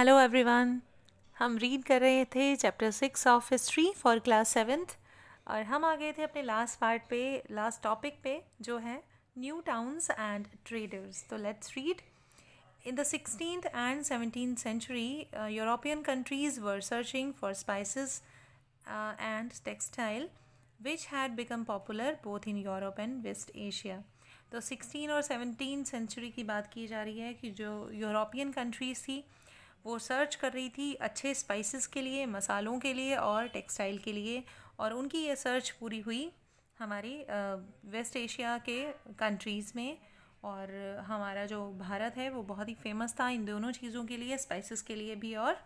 Hello everyone हम read कर रहे थे chapter six of history for class seventh और हम आ गए थे अपने लास्ट पार्ट पे लास्ट टॉपिक पे जो है न्यू टाउन्स एंड ट्रेडर्स तो let's read in the sixteen and seventeen century European countries were searching for spices and textile which had become popular both in Europe and West Asia तो sixteen और seventeen century की बात की जा रही है कि जो यूरोपियन कंट्रीज थी वो सर्च कर रही थी अच्छे स्पाइसेस के लिए मसालों के लिए और टेक्सटाइल के लिए और उनकी ये सर्च पूरी हुई हमारी वेस्ट एशिया के कंट्रीज़ में और हमारा जो भारत है वो बहुत ही फेमस था इन दोनों चीज़ों के लिए स्पाइसेस के लिए भी और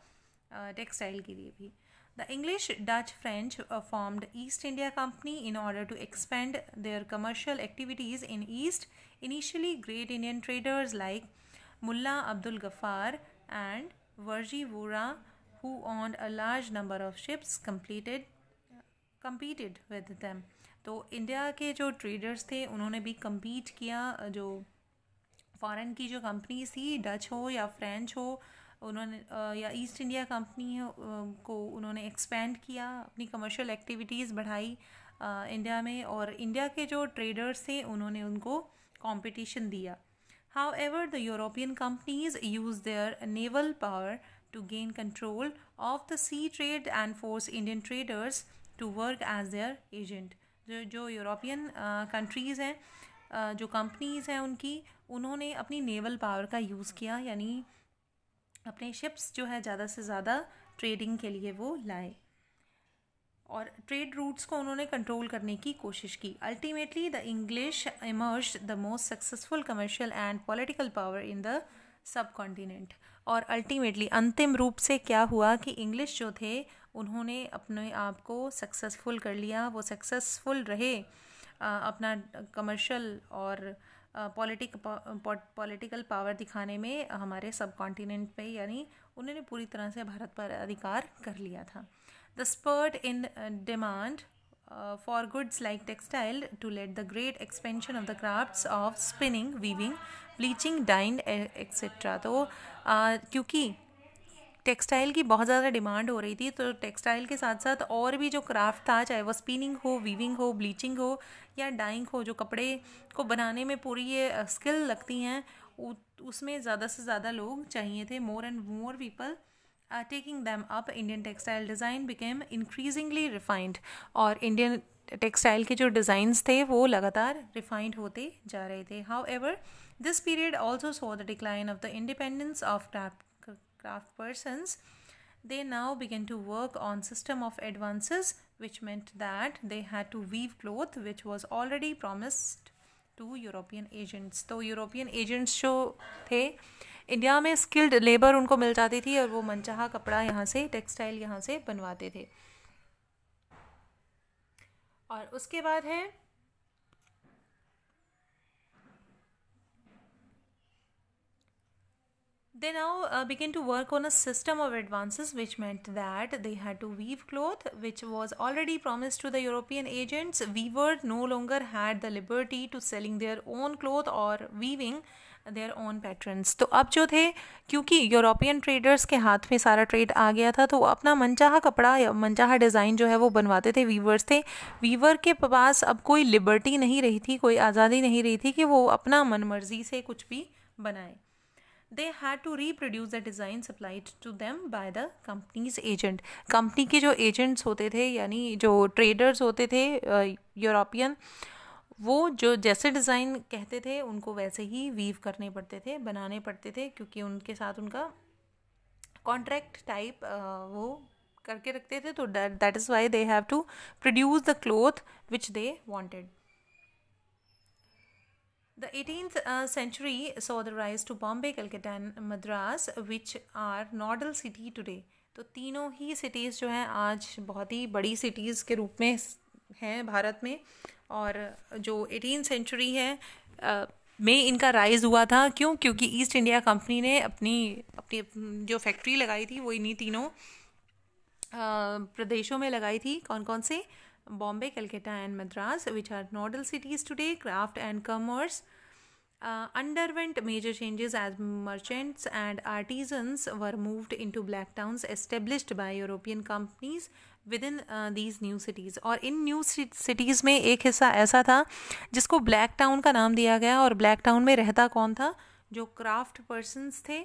टेक्सटाइल के लिए भी the English Dutch French formed East India Company in order to expand their commercial activities in East initially great Indian traders like Mulla Abdul Ghafur and Virji Vora who owned a large number of ships, completed competed with them. तो India के जो traders थे उन्होंने भी compete किया जो foreign की जो कंपनीज थी डच हो या फ्रेंच हो उन्होंने या ईस्ट इंडिया कंपनी को उन्होंने एक्सपेंड किया अपनी कमर्शियल एक्टिविटीज़ बढ़ाई इंडिया में और इंडिया के जो ट्रेडर्स थे उन्होंने उनको कंपटीशन दिया However, the European companies used their naval power to gain control of the sea trade and force Indian traders to work as their agent. जो जो यूरोपियन कंट्रीज़ हैं जो कंपनीज़ हैं उनकी उन्होंने अपनी नेवल पावर का यूज़ किया यानी अपने शिप्स जो है ज़्यादा से ज़्यादा ट्रेडिंग के लिए वो लाए और ट्रेड रूट्स को उन्होंने कंट्रोल करने की कोशिश की ultimately the English emerge the most successful commercial and political power in the subcontinent और अल्टीमेटली अंतिम रूप से क्या हुआ कि इंग्लिश जो थे उन्होंने अपने आप को सक्सेसफुल कर लिया वो सक्सेसफुल रहे आ, अपना कमर्शियल और पॉलिटिक पॉलिटिकल पावर दिखाने में हमारे सब कॉन्टिनेंट पर यानी उन्होंने पूरी तरह से भारत पर अधिकार कर लिया था The spurt in uh, demand uh, for goods like textile to led the great expansion of the crafts of spinning, weaving, डाइंड एक्सेट्रा e, तो uh, क्योंकि टेक्सटाइल की बहुत ज़्यादा डिमांड हो रही थी तो टेक्सटाइल के साथ साथ और भी जो क्राफ्ट था चाहे वो स्पिनिंग हो वीविंग हो ब्लीचिंग हो या डाइंग हो जो कपड़े को बनाने में पूरी ये स्किल uh, लगती हैं उसमें ज़्यादा से ज़्यादा लोग चाहिए थे more and more people uh, taking them up indian textile design became increasingly refined or indian textile के जो डिज़ाइंस थे वो लगातार रिफाइंड होते जा रहे थे however this period also saw the decline of the independence of craft craft persons they now began to work on system of advances which meant that they had to weave cloth which was already promised to European agents तो European agents uh थे uh, India में skilled labour उनको मिल जाती थी और वो मनचाहा कपड़ा यहाँ से टेक्सटाइल यहाँ से बनवाते थे और उसके बाद है they now begin to work on a system of advance which meant that they had to weave cloth which was already promise to the European agents weaver no longer had the liberty to selling their own cloth और weaving their own patterns तो अब जो थे क्योंकि European traders के हाथ में सारा ट्रेड आ गया था तो वो अपना मनचाहा कपड़ा या मनचाहा डिज़ाइन जो है वो बनवाते थे वीवर्स थे वीवर के पास अब कोई लिबर्टी नहीं रही थी कोई आज़ादी नहीं रही थी कि वो अपना मन मर्जी से कुछ भी बनाए they had to reproduce the design supplied to them by the companies agent company के जो एजेंट्स होते थे यानी जो ट्रेडर्स होते थे यूरोपियन uh, वो जो जैसे डिज़ाइन कहते थे उनको वैसे ही वीव करने पड़ते थे बनाने पड़ते थे क्योंकि उनके साथ उनका कॉन्ट्रैक्ट टाइप वो करके रखते थे तो that is why they have to produce the cloth which they wanted the 18th century so the rise to Bombay Calcutta and Madras which are nodal city today. तो तीनों ही सिटीज़ जो हैं आज बहुत ही बड़ी सिटीज़ के रूप में हैं भारत में और जो एटीन सेंचुरी है में इनका राइज हुआ था क्यों क्योंकि ईस्ट इंडिया कंपनी ने अपनी अपनी जो फैक्ट्री लगाई थी वो इन्हीं तीनों प्रदेशों में लगाई थी कौन कौन से Bombay Calcutta and Madras which are nodal cities today craft and commerce major changes as merchants and and were were into black towns established by European companies within these new cities और इन न्यू सिटीज़ में एक हिस्सा ऐसा था जिसको black town का नाम दिया गया और ब्लैक टाउन में रहता कौन था जो क्राफ्ट पर्सनस थे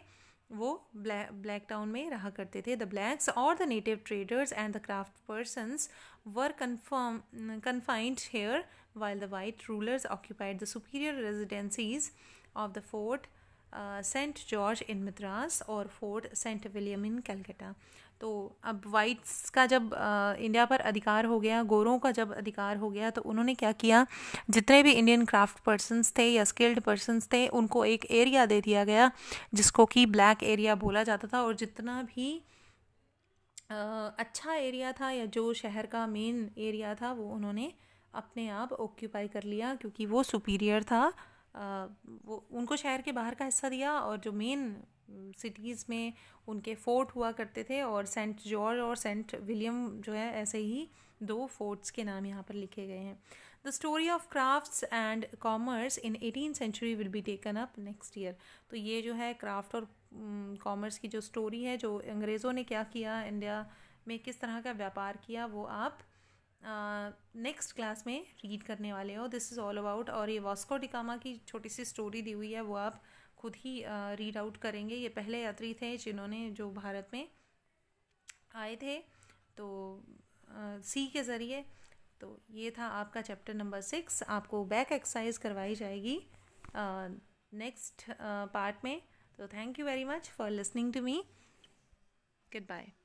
वो ब्लैक ब्लैक टाउन में रहा करते थे द ब्लैक्स और the native traders and the craft persons were confirm confined here while the white rulers occupied the superior residencies of the Fort Saint George in Madras और Fort Saint William in Calcutta तो अब whites का जब आ, India पर अधिकार हो गया गोरों का जब अधिकार हो गया तो उन्होंने क्या किया जितने भी इंडियन क्राफ्ट पर्सनस थे या स्किल्ड पर्सनस थे उनको एक एरिया दे दिया गया जिसको कि ब्लैक एरिया बोला जाता था और जितना भी आ, अच्छा एरिया था या जो शहर का मेन एरिया था वो उन्होंने अपने आप ऑक्यूपाई कर लिया क्योंकि वो सुपीरियर था आ, वो उनको शहर के बाहर का हिस्सा दिया और जो मेन सिटीज़ में उनके फोर्ट हुआ करते थे और सेंट जॉर्ज और सेंट विलियम जो है ऐसे ही दो फोर्ट्स के नाम यहाँ पर लिखे गए हैं the story of crafts and commerce in eighteen century will be taken up next year तो ये जो है क्राफ्ट और कॉमर्स mm, की जो स्टोरी है जो अंग्रेज़ों ने क्या किया इंडिया में किस तरह का व्यापार किया वो आप नेक्स्ट uh, क्लास में रीड करने वाले हो दिस इज़ ऑल अबाउट और ये वास्को डिकामा की छोटी सी स्टोरी दी हुई है वो आप खुद ही रीड आउट करेंगे ये पहले यात्री थे जिन्होंने जो भारत में आए थे तो सी के ज़रिए तो ये था आपका चैप्टर नंबर सिक्स आपको बैक एक्सरसाइज करवाई जाएगी नेक्स्ट पार्ट में तो thank you very much for listening to me good bye